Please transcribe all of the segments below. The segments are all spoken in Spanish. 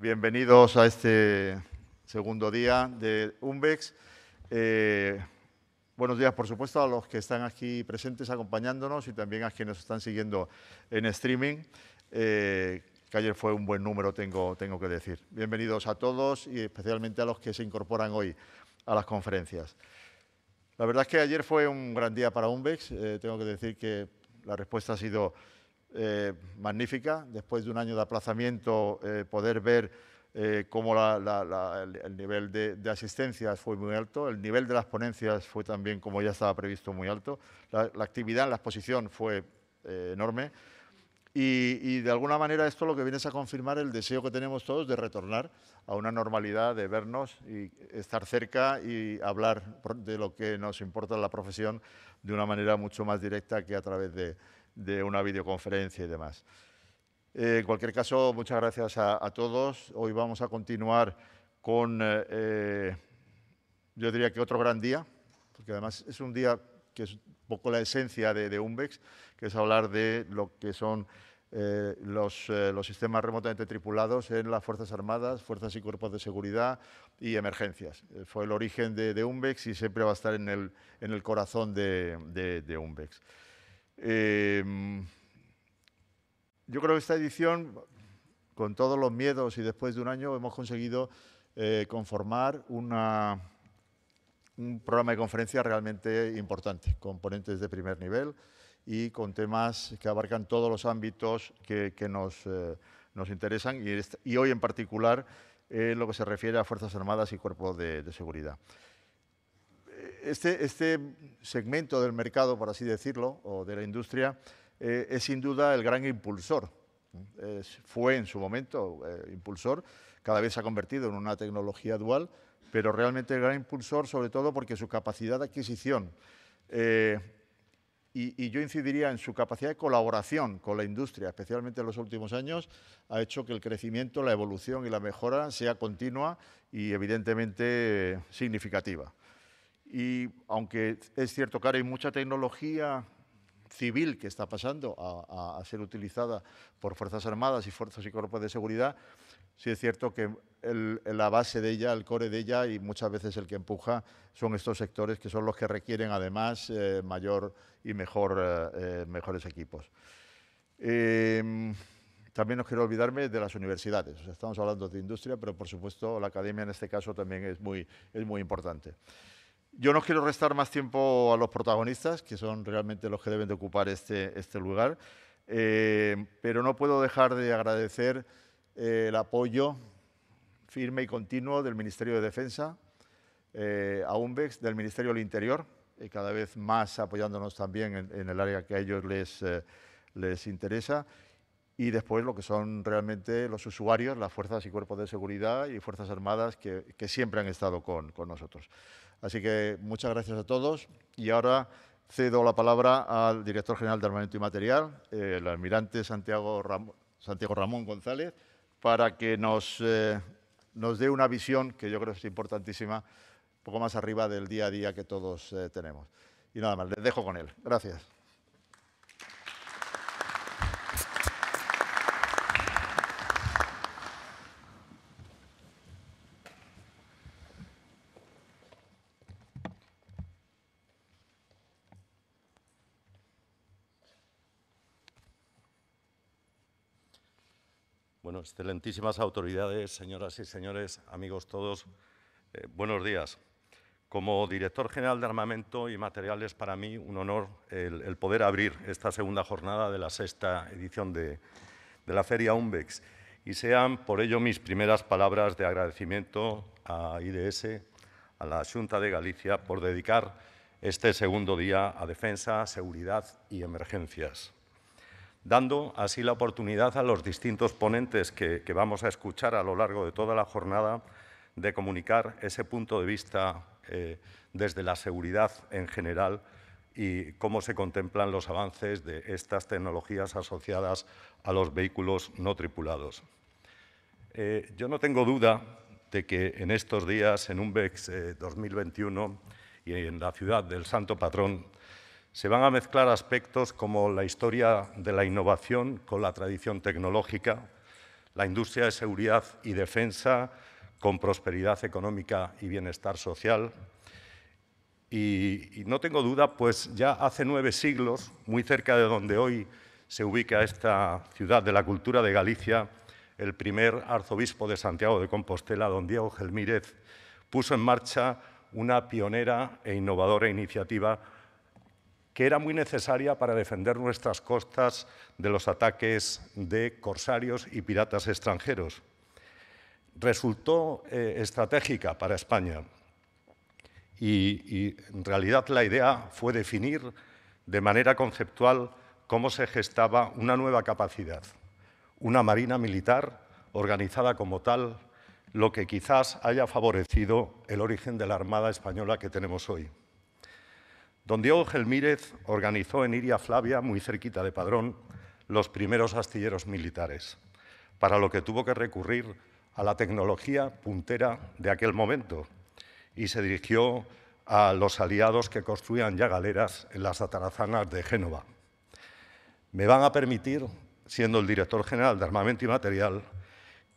Bienvenidos a este segundo día de UMBEX. Eh, buenos días, por supuesto, a los que están aquí presentes acompañándonos y también a quienes están siguiendo en streaming, eh, que ayer fue un buen número, tengo, tengo que decir. Bienvenidos a todos y especialmente a los que se incorporan hoy a las conferencias. La verdad es que ayer fue un gran día para UMBEX. Eh, tengo que decir que la respuesta ha sido eh, magnífica, después de un año de aplazamiento eh, poder ver eh, cómo el, nivel de, asistencia fue muy alto, el nivel de las ponencias fue también, como ya estaba previsto, muy alto, la, actividad en la exposición fue enorme y, de alguna manera esto lo que viene es a confirmar el deseo que tenemos todos de retornar a una normalidad, de vernos y estar cerca y hablar de lo que nos importa la profesión de una manera mucho más directa que a través de de una videoconferencia y demás. Eh, en cualquier caso, muchas gracias a, todos. Hoy vamos a continuar con, eh, eh, yo diría que otro gran día, porque además es un día que es un poco la esencia de, de Umbex, que es hablar de lo que son los, sistemas remotamente tripulados en las Fuerzas Armadas, Fuerzas y Cuerpos de Seguridad y emergencias. fue el origen de, de, Umbex y siempre va a estar en el, corazón de, de, de Em, yo creo que esta edición, con todos los miedos y después de un año, hemos conseguido eh, conformar un programa de conferencia realmente importante, con ponentes de primer nivel y con temas que abarcan todos los ámbitos que, eh, nos, interesan y, hoy en particular eh, lo que se refiere a Fuerzas Armadas y Cuerpos de Seguridad. Este, este, segmento del mercado, por así decirlo, o de la industria, eh, es sin duda el gran impulsor. fue en su momento eh, impulsor, cada vez se ha convertido en una tecnología dual, pero realmente el gran impulsor, sobre todo porque su capacidad de adquisición eh, y, yo incidiría en su capacidad de colaboración con la industria, especialmente en los últimos años, ha hecho que el crecimiento, la evolución y la mejora sea continua y evidentemente significativa. Y aunque es cierto que ahora hay mucha tecnología civil que está pasando a, ser utilizada por Fuerzas Armadas y Fuerzas y Cuerpos de Seguridad, sí es cierto que la base de ella, el core de ella y muchas veces el que empuja son estos sectores que son los que requieren además eh, mayor y mejor, eh, eh, mejores equipos. Em, también no quiero olvidarme de las universidades. estamos hablando de industria, pero por supuesto la academia en este caso también es muy, es muy importante. Yo no quiero restar más tiempo a los protagonistas, que son realmente los que deben de ocupar este, este lugar, eh, pero no puedo dejar de agradecer eh, el apoyo firme y continuo del Ministerio de Defensa, eh, a Umbex del Ministerio del Interior, cada vez más apoyándonos también en, el área que a ellos les, les interesa, y después lo que son realmente los usuarios, las fuerzas y cuerpos de seguridad y fuerzas armadas que, que siempre han estado con, con nosotros. Así que muchas gracias a todos y ahora cedo la palabra al director general de Armamento y Material, el almirante Santiago, Santiago, Ramón González, para que eh, nos, dé una visión que yo creo es importantísima, un poco más arriba del día a día que todos eh, tenemos. Y nada más, les dejo con él. Gracias. excelentísimas autoridades, señoras y señores, amigos todos, eh, buenos días. Como director general de armamento y materiales, para mí un honor el, poder abrir esta segunda jornada de la sexta edición de, de la Feria UMBEX y sean por ello mis primeras palabras de agradecimiento a IDS, a la Junta de Galicia, por dedicar este segundo día a defensa, seguridad y emergencias dando así la oportunidad a los distintos ponentes que, vamos a escuchar a lo largo de toda la jornada de comunicar ese punto de vista eh, desde la seguridad en general y cómo se contemplan los avances de estas tecnologías asociadas a los vehículos no tripulados. Eh, yo no tengo duda de que en estos días, en UMBEX 2021 eh, y en la ciudad del Santo Patrón, se van a mezclar aspectos como la historia de la innovación con la tradición tecnológica, la industria de seguridad y defensa con prosperidad económica y bienestar social. Y, no tengo duda, pues ya hace nueve siglos, muy cerca de donde hoy se ubica esta ciudad de la cultura de Galicia, el primer arzobispo de Santiago de Compostela, don Diego Gelmírez, puso en marcha una pionera e innovadora iniciativa que era muy necesaria para defender nuestras costas de los ataques de corsarios y piratas extranjeros. Resultó eh, estratégica para España y en realidad la idea fue definir de manera conceptual cómo se gestaba una nueva capacidad, una marina militar organizada como tal, lo que quizás haya favorecido el origen de la Armada Española que tenemos hoy. Don Diego Gelmírez organizó en Iria Flavia, muy cerquita de Padrón, los primeros astilleros militares, para lo que tuvo que recurrir a la tecnología puntera de aquel momento y se dirigió a los aliados que construían ya galeras en las atarazanas de Génova. Me van a permitir, siendo el director general de Armamento y Material,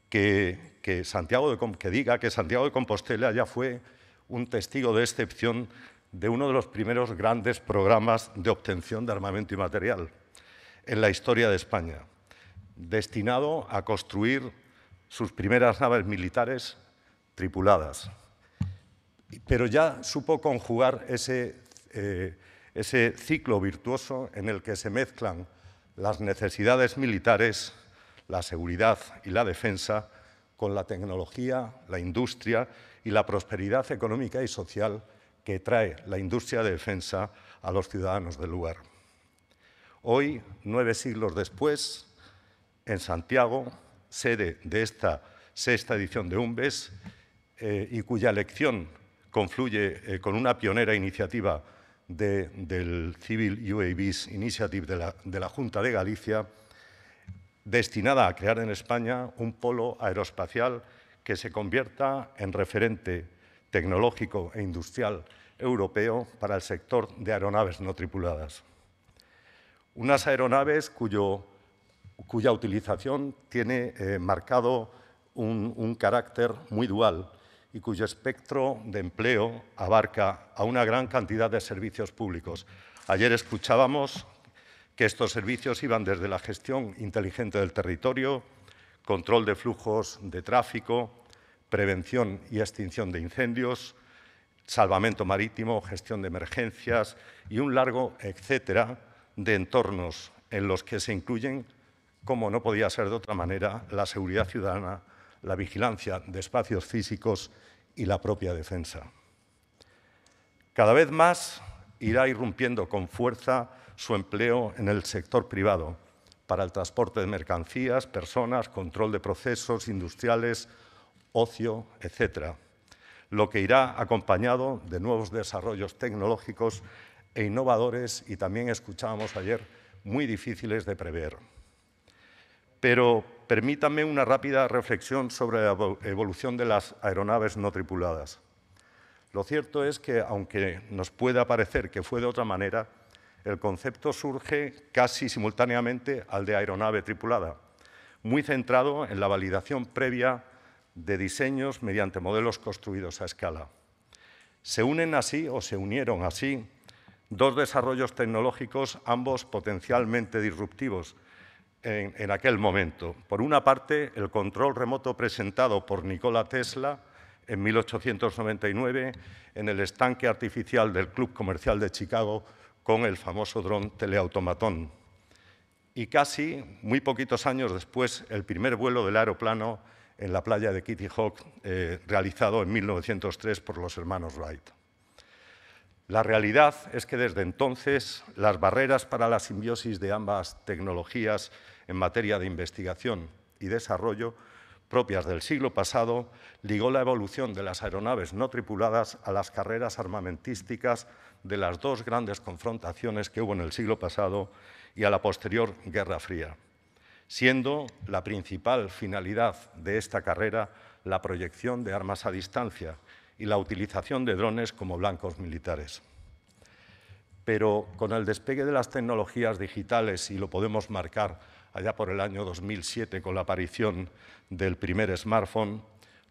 que, Santiago de, que diga que Santiago de Compostela ya fue un testigo de excepción de uno de los primeros grandes programas de obtención de armamento y material en la historia de España, destinado a construir sus primeras naves militares tripuladas. Pero ya supo conjugar ese, eh, ese ciclo virtuoso en el que se mezclan las necesidades militares, la seguridad y la defensa con la tecnología, la industria y la prosperidad económica y social que trae la industria de defensa a los ciudadanos del lugar. Hoy, nueve siglos después, en Santiago, sede de esta sexta edición de UMBES, eh, y cuya elección confluye eh, con una pionera iniciativa del Civil UAVs Initiative de la, de la Junta de Galicia, destinada a crear en España un polo aeroespacial que se convierta en referente tecnológico e industrial europeo para el sector de aeronaves no tripuladas. Unas aeronaves cuyo, cuya utilización tiene eh, marcado un carácter muy dual y cuyo espectro de empleo abarca a una gran cantidad de servicios públicos. Ayer escuchábamos que estos servicios iban desde la gestión inteligente del territorio, control de flujos de tráfico, prevención y extinción de incendios, salvamento marítimo, gestión de emergencias y un largo etcétera de entornos en los que se incluyen, como no podía ser de otra manera, la seguridad ciudadana, la vigilancia de espacios físicos y la propia defensa. Cada vez más irá irrumpiendo con fuerza su empleo en el sector privado para el transporte de mercancías, personas, control de procesos industriales, ocio, etcétera, lo que irá acompañado de nuevos desarrollos tecnológicos e innovadores y también escuchábamos ayer muy difíciles de prever. Pero permítanme una rápida reflexión sobre la evolución de las aeronaves no tripuladas. Lo cierto es que, aunque nos pueda parecer que fue de otra manera, el concepto surge casi simultáneamente al de aeronave tripulada, muy centrado en la validación previa de diseños mediante modelos construidos a escala. Se unen así, o se unieron así, dos desarrollos tecnológicos, ambos potencialmente disruptivos en, aquel momento. Por una parte, el control remoto presentado por Nikola Tesla en 1899 en el estanque artificial del Club Comercial de Chicago con el famoso dron teleautomatón. Y casi, muy poquitos años después, el primer vuelo del aeroplano en la playa de Kitty Hawk, eh, realizado en 1903 por los hermanos Wright. La realidad es que desde entonces las barreras para la simbiosis de ambas tecnologías en materia de investigación y desarrollo propias del siglo pasado ligó la evolución de las aeronaves no tripuladas a las carreras armamentísticas de las dos grandes confrontaciones que hubo en el siglo pasado y a la posterior Guerra Fría siendo la principal finalidad de esta carrera la proyección de armas a distancia y la utilización de drones como blancos militares. Pero con el despegue de las tecnologías digitales, y lo podemos marcar allá por el año 2007 con la aparición del primer smartphone,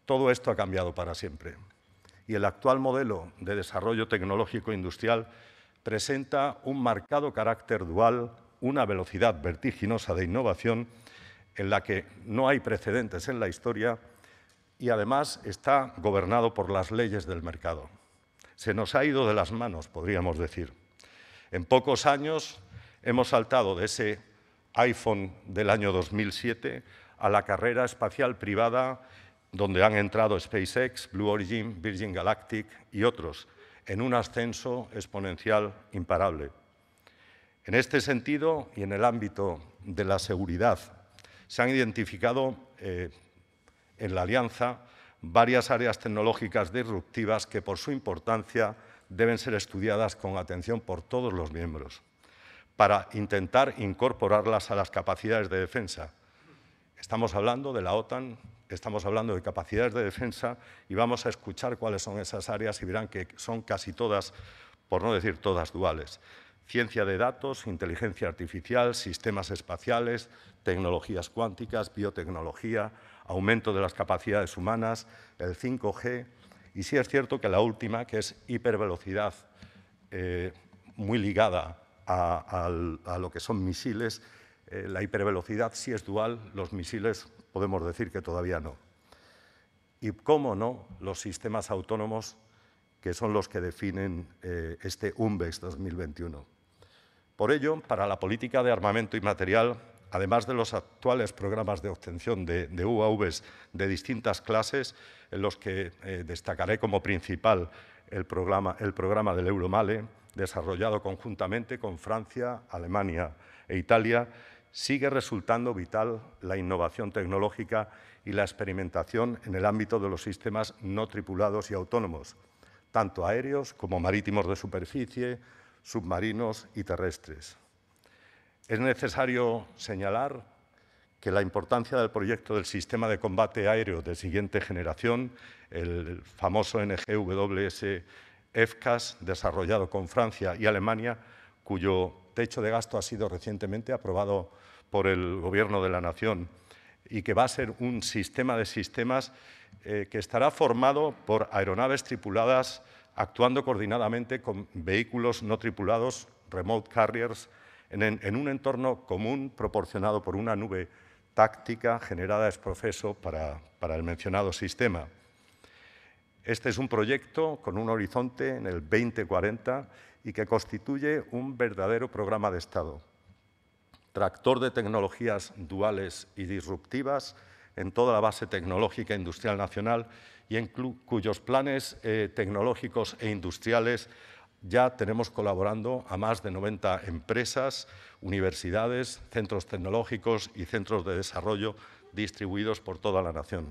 todo esto ha cambiado para siempre. Y el actual modelo de desarrollo tecnológico industrial presenta un marcado carácter dual una velocidad vertiginosa de innovación en la que no hay precedentes en la historia y además está gobernado por las leyes del mercado. Se nos ha ido de las manos, podríamos decir. En pocos años hemos saltado de ese iPhone del año 2007 a la carrera espacial privada donde han entrado SpaceX, Blue Origin, Virgin Galactic y otros, en un ascenso exponencial imparable. En este sentido y en el ámbito de la seguridad, se han identificado eh, en la alianza varias áreas tecnológicas disruptivas que por su importancia deben ser estudiadas con atención por todos los miembros para intentar incorporarlas a las capacidades de defensa. Estamos hablando de la OTAN, estamos hablando de capacidades de defensa y vamos a escuchar cuáles son esas áreas y verán que son casi todas, por no decir todas, duales ciencia de datos, inteligencia artificial, sistemas espaciales, tecnologías cuánticas, biotecnología, aumento de las capacidades humanas, el 5G, y sí es cierto que la última, que es hipervelocidad, eh, muy ligada a, lo que son misiles, eh, la hipervelocidad sí es dual, los misiles podemos decir que todavía no. Y cómo no, los sistemas autónomos, que son los que definen eh, este UMBEX 2021. Por ello, para la política de armamento y material, además de los actuales programas de obtención de, UAVs de distintas clases, en los que eh, destacaré como principal el el programa del Euromale, desarrollado conjuntamente con Francia, Alemania e Italia, sigue resultando vital la innovación tecnológica y la experimentación en el ámbito de los sistemas no tripulados y autónomos, tanto aéreos como marítimos de superficie, submarinos y terrestres. Es necesario señalar que la importancia del proyecto del sistema de combate aéreo de siguiente generación, el famoso NGWS EFCAS, desarrollado con Francia y Alemania, cuyo techo de gasto ha sido recientemente aprobado por el Gobierno de la Nación y que va a ser un sistema de sistemas eh, que estará formado por aeronaves tripuladas actuando coordinadamente con vehículos no tripulados, remote carriers, en, un entorno común proporcionado por una nube táctica generada es proceso para el mencionado sistema. Este es un proyecto con un horizonte en el 2040 y que constituye un verdadero programa de Estado. Tractor de tecnologías duales y disruptivas en toda la base tecnológica e industrial nacional y en cuyos planes eh, tecnológicos e industriales ya tenemos colaborando a más de 90 empresas, universidades, centros tecnológicos y centros de desarrollo distribuidos por toda la nación.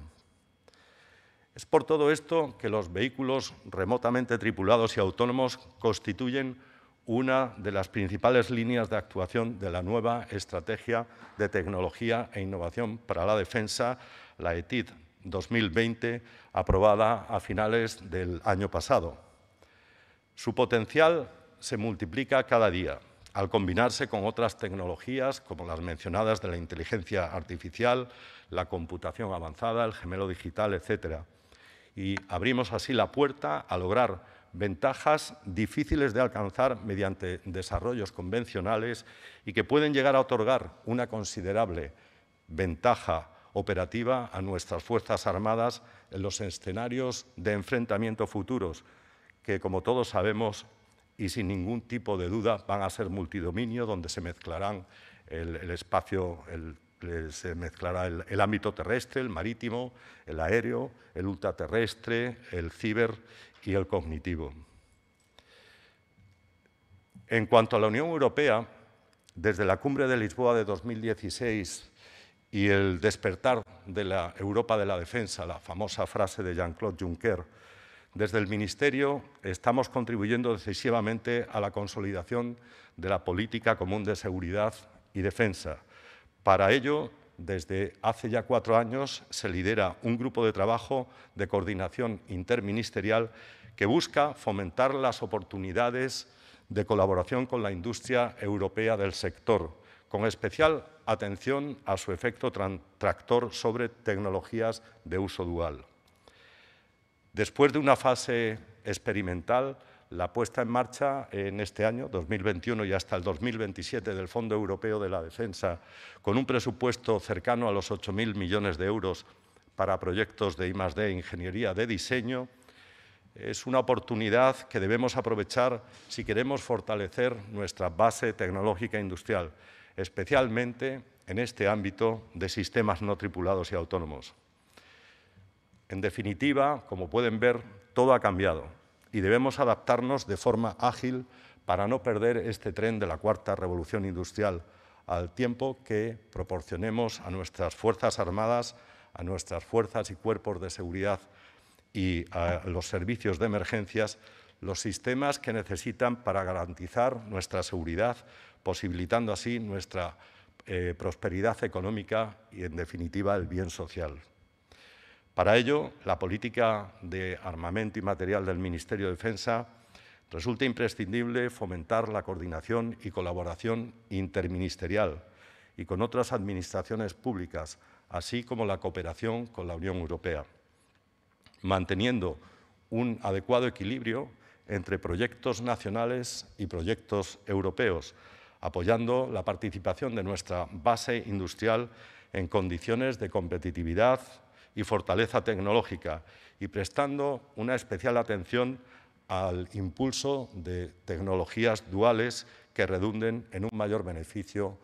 Es por todo esto que los vehículos remotamente tripulados y autónomos constituyen una de las principales líneas de actuación de la nueva Estrategia de Tecnología e Innovación para la Defensa, la ETID, 2020, aprobada a finales del año pasado. Su potencial se multiplica cada día al combinarse con otras tecnologías como las mencionadas de la inteligencia artificial, la computación avanzada, el gemelo digital, etc. Y abrimos así la puerta a lograr ventajas difíciles de alcanzar mediante desarrollos convencionales y que pueden llegar a otorgar una considerable ventaja operativa a nuestras Fuerzas Armadas en los escenarios de enfrentamiento futuros, que como todos sabemos y sin ningún tipo de duda van a ser multidominio, donde se mezclarán el, espacio, eh, se mezclará el, el, ámbito terrestre, el marítimo, el aéreo, el ultraterrestre, el ciber y el cognitivo. En cuanto a la Unión Europea, desde la cumbre de Lisboa de 2016 y el despertar de la Europa de la defensa, la famosa frase de Jean-Claude Juncker. Desde el Ministerio estamos contribuyendo decisivamente a la consolidación de la política común de seguridad y defensa. Para ello, desde hace ya cuatro años se lidera un grupo de trabajo de coordinación interministerial que busca fomentar las oportunidades de colaboración con la industria europea del sector, con especial atención a su efecto tractor sobre tecnologías de uso dual. Después de una fase experimental, la puesta en marcha en este año, 2021 y hasta el 2027, del Fondo Europeo de la Defensa, con un presupuesto cercano a los 8.000 millones de euros para proyectos de I+D, ingeniería de diseño, es una oportunidad que debemos aprovechar si queremos fortalecer nuestra base tecnológica industrial especialmente en este ámbito de sistemas no tripulados y autónomos. En definitiva, como pueden ver, todo ha cambiado y debemos adaptarnos de forma ágil para no perder este tren de la cuarta revolución industrial, al tiempo que proporcionemos a nuestras Fuerzas Armadas, a nuestras fuerzas y cuerpos de seguridad y a los servicios de emergencias los sistemas que necesitan para garantizar nuestra seguridad, posibilitando así nuestra eh, prosperidad económica y, en definitiva, el bien social. Para ello, la política de armamento y material del Ministerio de Defensa resulta imprescindible fomentar la coordinación y colaboración interministerial y con otras administraciones públicas, así como la cooperación con la Unión Europea, manteniendo un adecuado equilibrio entre proyectos nacionales y proyectos europeos, apoyando la participación de nuestra base industrial en condiciones de competitividad y fortaleza tecnológica y prestando una especial atención al impulso de tecnologías duales que redunden en un mayor beneficio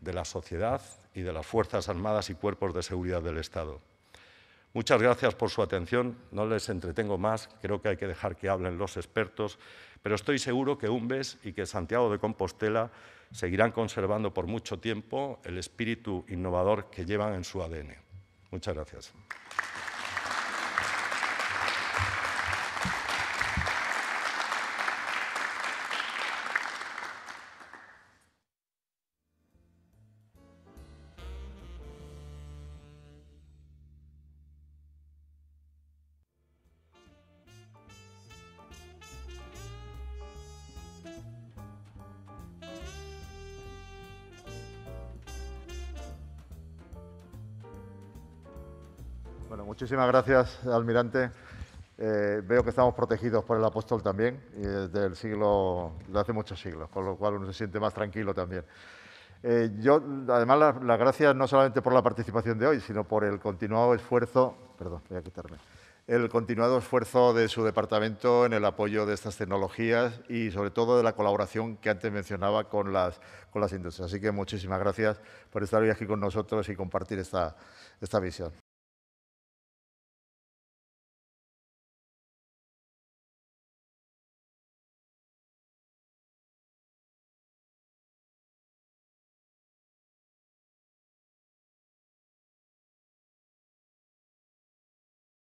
de la sociedad y de las Fuerzas Armadas y Cuerpos de Seguridad del Estado. Muchas gracias por su atención. No les entretengo más, creo que hay que dejar que hablen los expertos, pero estoy seguro que Umbes y que Santiago de Compostela seguirán conservando por mucho tiempo el espíritu innovador que llevan en su ADN. Muchas gracias. Bueno, muchísimas gracias, almirante. Eh, veo que estamos protegidos por el apóstol también, desde el siglo, hace muchos siglos, con lo cual uno se siente más tranquilo también. Eh, yo, además, las gracias no solamente por la participación de hoy, sino por el continuado esfuerzo, perdón, voy a el continuado esfuerzo de su departamento en el apoyo de estas tecnologías y sobre todo de la colaboración que antes mencionaba con las, con las industrias. Así que muchísimas gracias por estar hoy aquí con nosotros y compartir esta visión.